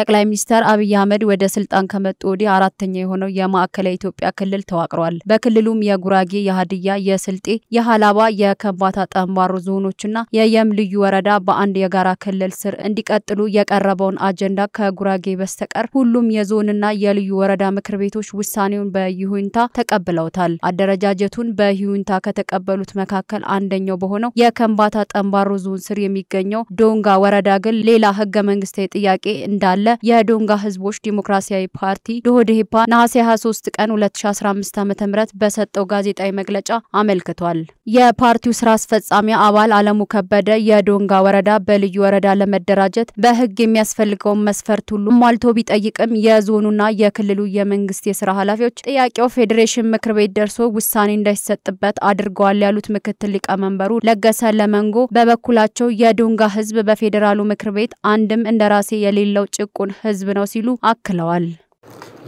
ጠቅላይ ሚኒስትር አብይ አህመድ ወደ ስልጣን ከመጡ ወዲህ አራተኛ የሆነው የማዕከላዊ ኢትዮጵያ ክልል ተዋቅሯል። በክልሉም የጉራጌ፣ የሀድያ፣ የስልጤ፣ የሀላባ፣ የከምባታ ጠንባሮ ዞኖችና የየም ልዩ ወረዳ በአንድ የጋራ ክልል ስር እንዲቀጥሉ የቀረበውን አጀንዳ ከጉራጌ በስተቀር ሁሉም የዞንና የልዩ ወረዳ ምክር ቤቶች ውሳኔውን በይሁንታ ተቀብለውታል። አደረጃጀቱን በይሁንታ ከተቀበሉት መካከል አንደኛው በሆነው የከምባታ ጠንባሮ ዞን ስር የሚገኘው ዶንጋ ወረዳ ግን ሌላ ህገ መንግስታዊ ጥያቄ እንዳለ እንዳለ የዶንጋ ህዝቦች ዲሞክራሲያዊ ፓርቲ ዶህዴፓ ነሐሴ 23 ቀን 2015 ዓ ም በሰጠው ጋዜጣዊ መግለጫ አመልክቷል። የፓርቲው ስራ አስፈጻሚ አባል አለሙ ከበደ የዶንጋ ወረዳ በልዩ ወረዳ ለመደራጀት በህግ የሚያስፈልገውን መስፈርት ሁሉ ሟልቶ ቢጠይቅም የዞኑና የክልሉ የመንግስት የስራ ኃላፊዎች ጥያቄው ፌዴሬሽን ምክር ቤት ደርሶ ውሳኔ እንዳይሰጥበት አድርገዋል ያሉት ምክትል ሊቀመንበሩ ለገሰ ለመንጎ በበኩላቸው የዶንጋ ህዝብ በፌዴራሉ ምክር ቤት አንድም እንደራሴ የሌለው ጭ ጭቁን ህዝብ ነው ሲሉ አክለዋል።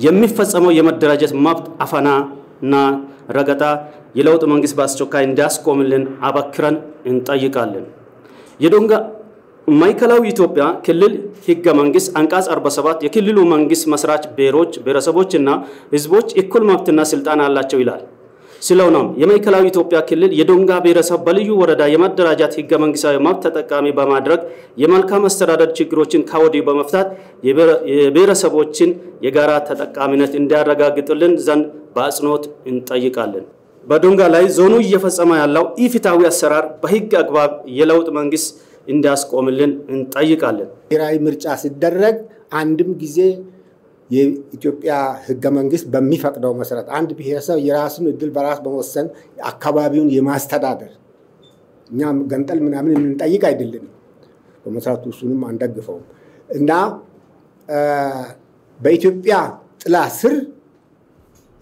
የሚፈጸመው የመደራጀት መብት እና ረገጣ የለውጥ መንግስት በአስቸኳይ እንዲያስቆምልን አበክረን እንጠይቃለን። የዶንጋ ማዕከላዊ ኢትዮጵያ ክልል ህገ መንግስት አንቀጽ 47 የክልሉ መንግስት መስራች ብሔሮች፣ ብሔረሰቦች እና ህዝቦች እኩል መብትና ስልጣን አላቸው ይላል። ስለሆነም የማዕከላዊ ኢትዮጵያ ክልል የዶንጋ ብሔረሰብ በልዩ ወረዳ የመደራጃት ህገ መንግስታዊ መብት ተጠቃሚ በማድረግ የመልካም አስተዳደር ችግሮችን ከወዲሁ በመፍታት የብሔረሰቦችን የጋራ ተጠቃሚነት እንዲያረጋግጥልን ዘንድ በአጽንኦት እንጠይቃለን። በዶንጋ ላይ ዞኑ እየፈጸመ ያለው ኢፍትሐዊ አሰራር በህግ አግባብ የለውጥ መንግስት እንዲያስቆምልን እንጠይቃለን። ብሔራዊ ምርጫ ሲደረግ አንድም ጊዜ የኢትዮጵያ ህገ መንግስት በሚፈቅደው መሰረት አንድ ብሔረሰብ የራሱን እድል በራስ በመወሰን አካባቢውን የማስተዳደር እኛ ገንጠል ምናምን የምንጠይቅ አይደለም። በመሰረቱ እሱንም አንደግፈውም እና በኢትዮጵያ ጥላ ስር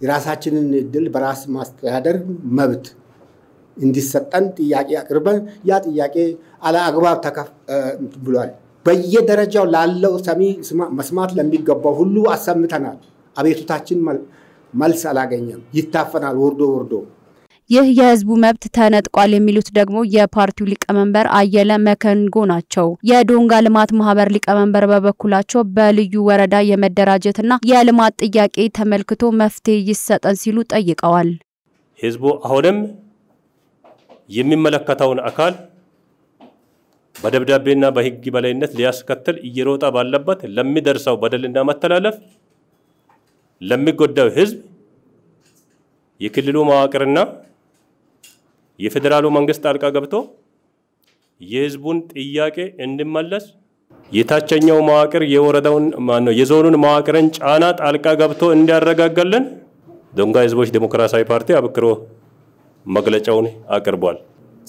የራሳችንን እድል በራስ ማስተዳደር መብት እንዲሰጠን ጥያቄ አቅርበን ያ ጥያቄ አለአግባብ ተከፍ ብሏል። በየደረጃው ላለው ሰሚ መስማት ለሚገባው ሁሉ አሰምተናል። አቤቱታችን መልስ አላገኘም። ይታፈናል ወርዶ ወርዶ። ይህ የህዝቡ መብት ተነጥቋል የሚሉት ደግሞ የፓርቲው ሊቀመንበር አየለ መከንጎ ናቸው። የዶንጋ ልማት ማህበር ሊቀመንበር በበኩላቸው በልዩ ወረዳ የመደራጀትና የልማት ጥያቄ ተመልክቶ መፍትሄ ይሰጠን ሲሉ ጠይቀዋል። ህዝቡ አሁንም የሚመለከተውን አካል በደብዳቤና በህግ በላይነት ሊያስከትል እየሮጠ ባለበት ለሚደርሰው በደልና መተላለፍ ለሚጎዳው ህዝብ የክልሉ መዋቅርና የፌዴራሉ መንግስት ጣልቃ ገብቶ የህዝቡን ጥያቄ እንዲመለስ የታችኛው መዋቅር የወረዳውን የዞኑን መዋቅርን ጫና ጣልቃ ገብቶ እንዲያረጋጋልን ዶንጋ ህዝቦች ዴሞክራሲያዊ ፓርቲ አበክሮ መግለጫውን አቅርቧል።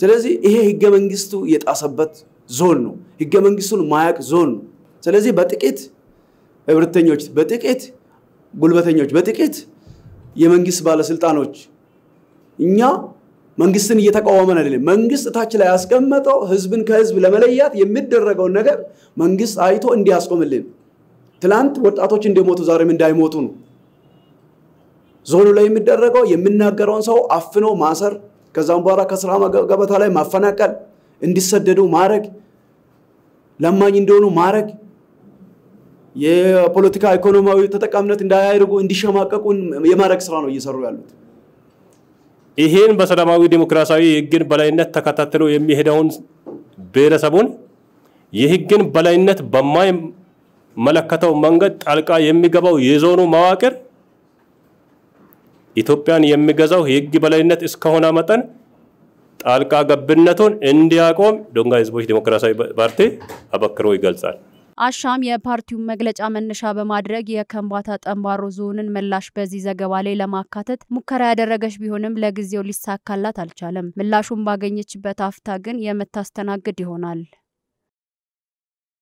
ስለዚህ ይሄ ህገ መንግስቱ የጣሰበት ዞን ነው። ህገ መንግስቱን ማያቅ ዞን ነው። ስለዚህ በጥቂት እብርተኞች፣ በጥቂት ጉልበተኞች፣ በጥቂት የመንግስት ባለስልጣኖች እኛ መንግስትን እየተቃወመን አይደለም። መንግስት ታች ላይ ያስቀመጠው ህዝብን ከህዝብ ለመለያት የሚደረገውን ነገር መንግስት አይቶ እንዲያስቆምልን፣ ትላንት ወጣቶች እንደሞቱ ዛሬም እንዳይሞቱ ነው። ዞኑ ላይ የሚደረገው የሚናገረውን ሰው አፍኖ ማሰር፣ ከዛም በኋላ ከስራ ገበታ ላይ ማፈናቀል እንዲሰደዱ ማድረግ፣ ለማኝ እንደሆኑ ማድረግ፣ የፖለቲካ ኢኮኖሚያዊ ተጠቃሚነት እንዳያደርጉ እንዲሸማቀቁ የማድረግ ስራ ነው እየሰሩ ያሉት። ይሄን በሰላማዊ ዴሞክራሲያዊ የህግን በላይነት ተከታትሎ የሚሄደውን ብሔረሰቡን የህግን በላይነት በማይመለከተው መንገድ ጣልቃ የሚገባው የዞኑ መዋቅር ኢትዮጵያን የሚገዛው የህግ በላይነት እስከሆነ መጠን ጣልቃ ገብነቱን እንዲያቆም ዶንጋ ህዝቦች ዴሞክራሲያዊ ፓርቲ አበክሮ ይገልጻል። አሻም የፓርቲውን መግለጫ መነሻ በማድረግ የከምባታ ጠንባሮ ዞንን ምላሽ በዚህ ዘገባ ላይ ለማካተት ሙከራ ያደረገች ቢሆንም ለጊዜው ሊሳካላት አልቻለም። ምላሹን ባገኘችበት አፍታ ግን የምታስተናግድ ይሆናል።